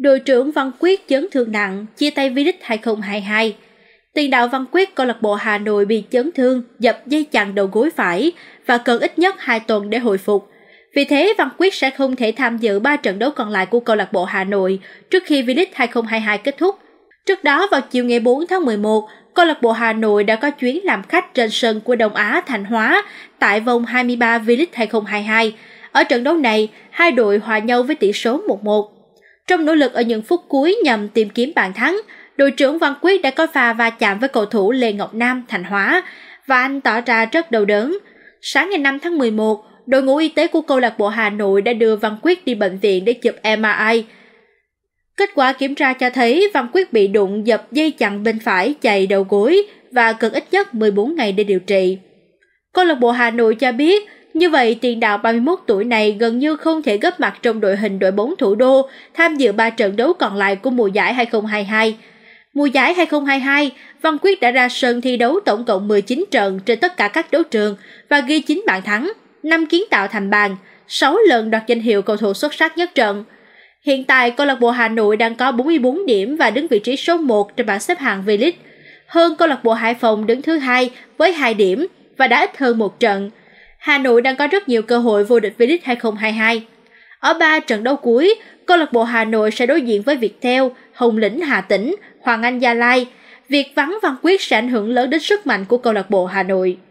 đội trưởng Văn Quyết chấn thương nặng, chia tay v 2022. Tiền đạo Văn Quyết câu lạc bộ Hà Nội bị chấn thương, dập dây chằng đầu gối phải và cần ít nhất 2 tuần để hồi phục. Vì thế, Văn Quyết sẽ không thể tham dự 3 trận đấu còn lại của câu lạc bộ Hà Nội trước khi v 2022 kết thúc. Trước đó, vào chiều ngày 4 tháng 11, câu lạc bộ Hà Nội đã có chuyến làm khách trên sân của Đông Á Thành Hóa tại vòng 23 V-League 2022. Ở trận đấu này, hai đội hòa nhau với tỷ số 1-1. Trong nỗ lực ở những phút cuối nhằm tìm kiếm bàn thắng, đội trưởng Văn Quyết đã có pha va chạm với cầu thủ Lê Ngọc Nam Thành Hóa và anh tỏ ra rất đau đớn. Sáng ngày 5 tháng 11, đội ngũ y tế của câu lạc bộ Hà Nội đã đưa Văn Quyết đi bệnh viện để chụp MRI. Kết quả kiểm tra cho thấy Văn Quyết bị đụng dập dây chặn bên phải chạy đầu gối và cần ít nhất 14 ngày để điều trị. Câu lạc bộ Hà Nội cho biết như vậy, tiền đạo 31 tuổi này gần như không thể góp mặt trong đội hình đội bóng thủ đô tham dự 3 trận đấu còn lại của mùa giải 2022. Mùa giải 2022, Văn Quyết đã ra sân thi đấu tổng cộng 19 trận trên tất cả các đấu trường và ghi 9 bàn thắng, 5 kiến tạo thành bàn, 6 lần đoạt danh hiệu cầu thủ xuất sắc nhất trận. Hiện tại, câu lạc bộ Hà Nội đang có 44 điểm và đứng vị trí số 1 trên bảng xếp hạng V-League. Hơn câu lạc bộ Hải Phòng đứng thứ hai với 2 điểm và đã ít hơn một trận. Hà Nội đang có rất nhiều cơ hội vô địch V-League 2022. Ở 3 trận đấu cuối, câu lạc bộ Hà Nội sẽ đối diện với Viettel, Hồng Lĩnh Hà Tĩnh, Hoàng Anh Gia Lai. Việc vắng Văn Quyết sẽ ảnh hưởng lớn đến sức mạnh của câu lạc bộ Hà Nội.